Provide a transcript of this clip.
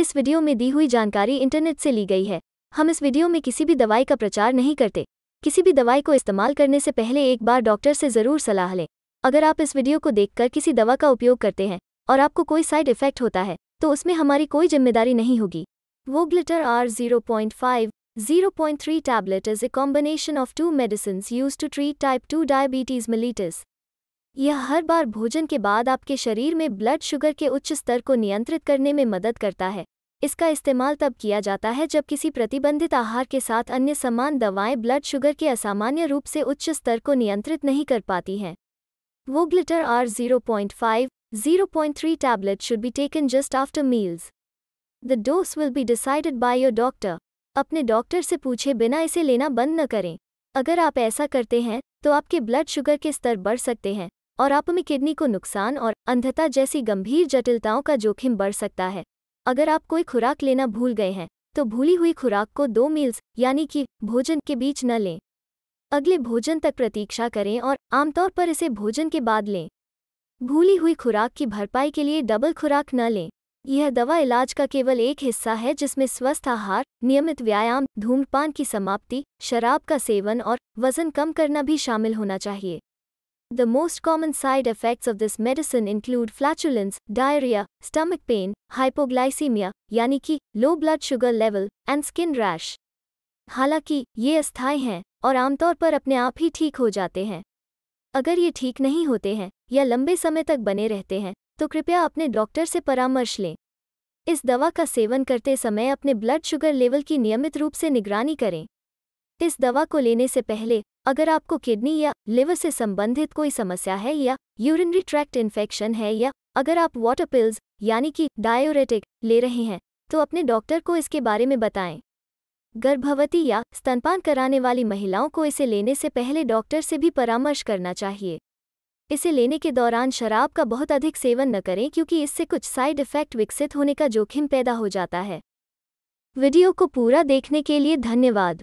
इस वीडियो में दी हुई जानकारी इंटरनेट से ली गई है हम इस वीडियो में किसी भी दवाई का प्रचार नहीं करते किसी भी दवाई को इस्तेमाल करने से पहले एक बार डॉक्टर से ज़रूर सलाह लें अगर आप इस वीडियो को देखकर किसी दवा का उपयोग करते हैं और आपको कोई साइड इफेक्ट होता है तो उसमें हमारी कोई जिम्मेदारी नहीं होगी वो glitter R 0.5 point tablet is a combination of two medicine use to treat type two diabetes mellitus यह हर बार भोजन के बाद आपके शरीर में ब्लड शुगर के उच्च स्तर को नियंत्रित करने में मदद करता है इसका इस्तेमाल तब किया जाता है जब किसी प्रतिबंधित आहार के साथ अन्य समान दवाएं ब्लड शुगर के असामान्य रूप से उच्च स्तर को नियंत्रित नहीं कर पाती हैं वो glitter R 0.5, 0.3 tablet should be taken just after meals the dose will be decided by your doctor अपने डॉक्टर से पूछे बिना इसे लेना बंद न करें अगर आप ऐसा करते हैं तो आपके ब्लड शुगर के स्तर बढ़ सकते हैं और आप में किडनी को नुकसान और अंधता जैसी गंभीर जटिलताओं का जोखिम बढ़ सकता है अगर आप कोई खुराक लेना भूल गए हैं तो भूली हुई खुराक को दो मील्स यानी कि भोजन के बीच न लें अगले भोजन तक प्रतीक्षा करें और आमतौर पर इसे भोजन के बाद लें भूली हुई खुराक की भरपाई के लिए डबल खुराक न लें यह दवा इलाज का केवल एक हिस्सा है जिसमें स्वस्थ आहार नियमित व्यायाम धूम्रपान की समाप्ति शराब का सेवन और वजन कम करना भी शामिल होना चाहिए The most common side effects of this medicine include flatulence, diarrhea, stomach pain, hypoglycemia, यानी कि low blood sugar level and skin rash हालांकि ये अस्थायी हैं और आमतौर पर अपने आप ही ठीक हो जाते हैं अगर ये ठीक नहीं होते हैं या लंबे समय तक बने रहते हैं तो कृपया अपने डॉक्टर से परामर्श लें इस दवा का सेवन करते समय अपने ब्लड शुगर लेवल की नियमित रूप से निगरानी करें इस दवा को लेने से पहले अगर आपको किडनी या लिवर से संबंधित कोई समस्या है या यूरिनरी ट्रैक्ट इन्फेक्शन है या अगर आप वाटर पिल्स यानी कि डायोरेटिक ले रहे हैं तो अपने डॉक्टर को इसके बारे में बताएं गर्भवती या स्तनपान कराने वाली महिलाओं को इसे लेने से पहले डॉक्टर से भी परामर्श करना चाहिए इसे लेने के दौरान शराब का बहुत अधिक सेवन न करें क्योंकि इससे कुछ साइड इफेक्ट विकसित होने का जोखिम पैदा हो जाता है वीडियो को पूरा देखने के लिए धन्यवाद